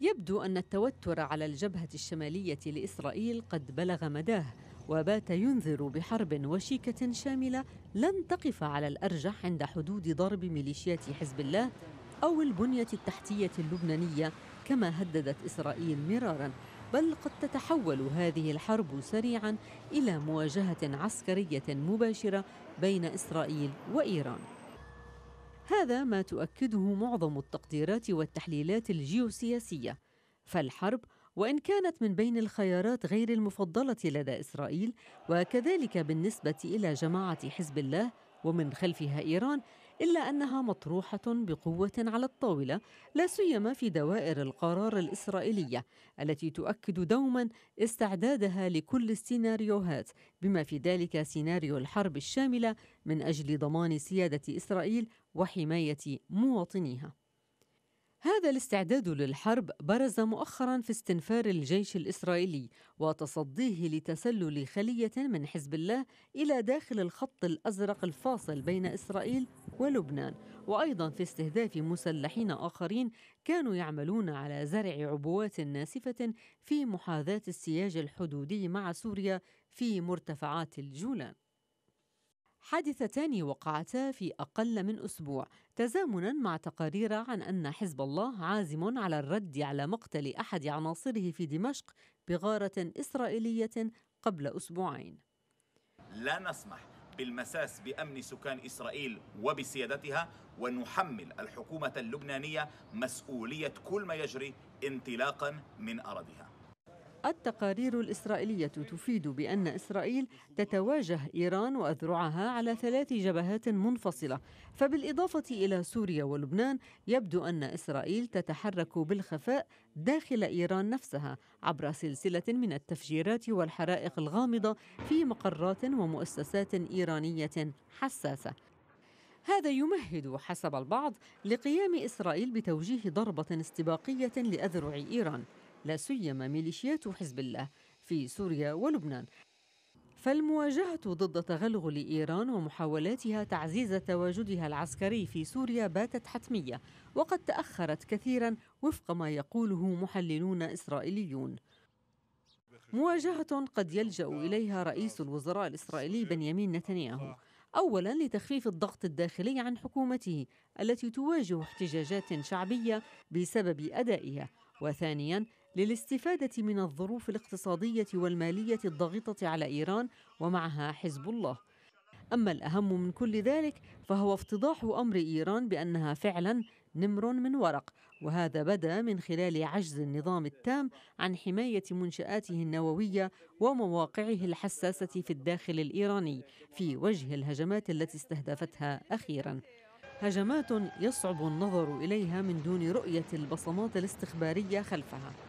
يبدو أن التوتر على الجبهة الشمالية لإسرائيل قد بلغ مداه وبات ينذر بحرب وشيكة شاملة لن تقف على الأرجح عند حدود ضرب ميليشيات حزب الله أو البنية التحتية اللبنانية كما هددت إسرائيل مراراً بل قد تتحول هذه الحرب سريعا إلى مواجهة عسكرية مباشرة بين إسرائيل وإيران هذا ما تؤكده معظم التقديرات والتحليلات الجيوسياسيه فالحرب وان كانت من بين الخيارات غير المفضله لدى اسرائيل وكذلك بالنسبه الى جماعه حزب الله ومن خلفها ايران إلا أنها مطروحة بقوة على الطاولة لا سيما في دوائر القرار الإسرائيلية التي تؤكد دوما استعدادها لكل السيناريوهات بما في ذلك سيناريو الحرب الشاملة من أجل ضمان سيادة إسرائيل وحماية مواطنيها هذا الاستعداد للحرب برز مؤخرا في استنفار الجيش الاسرائيلي وتصديه لتسلل خليه من حزب الله الى داخل الخط الازرق الفاصل بين اسرائيل ولبنان وايضا في استهداف مسلحين اخرين كانوا يعملون على زرع عبوات ناسفه في محاذاه السياج الحدودي مع سوريا في مرتفعات الجولان حادثتان وقعتا في أقل من أسبوع تزامنا مع تقارير عن أن حزب الله عازم على الرد على مقتل أحد عناصره في دمشق بغارة إسرائيلية قبل أسبوعين لا نسمح بالمساس بأمن سكان إسرائيل وبسيادتها ونحمل الحكومة اللبنانية مسؤولية كل ما يجري انطلاقا من أرضها التقارير الإسرائيلية تفيد بأن إسرائيل تتواجه إيران وأذرعها على ثلاث جبهات منفصلة فبالإضافة إلى سوريا ولبنان يبدو أن إسرائيل تتحرك بالخفاء داخل إيران نفسها عبر سلسلة من التفجيرات والحرائق الغامضة في مقرات ومؤسسات إيرانية حساسة هذا يمهد حسب البعض لقيام إسرائيل بتوجيه ضربة استباقية لأذرع إيران لا سيما ميليشيات حزب الله في سوريا ولبنان فالمواجهة ضد تغلغل إيران ومحاولاتها تعزيز تواجدها العسكري في سوريا باتت حتمية وقد تأخرت كثيرا وفق ما يقوله محللون إسرائيليون مواجهة قد يلجأ إليها رئيس الوزراء الإسرائيلي بنيامين نتنياهو أولا لتخفيف الضغط الداخلي عن حكومته التي تواجه احتجاجات شعبية بسبب أدائها وثانيا للاستفادة من الظروف الاقتصادية والمالية الضاغطة على إيران ومعها حزب الله أما الأهم من كل ذلك فهو افتضاح أمر إيران بأنها فعلا نمر من ورق وهذا بدا من خلال عجز النظام التام عن حماية منشآته النووية ومواقعه الحساسة في الداخل الإيراني في وجه الهجمات التي استهدفتها أخيراً هجمات يصعب النظر إليها من دون رؤية البصمات الاستخبارية خلفها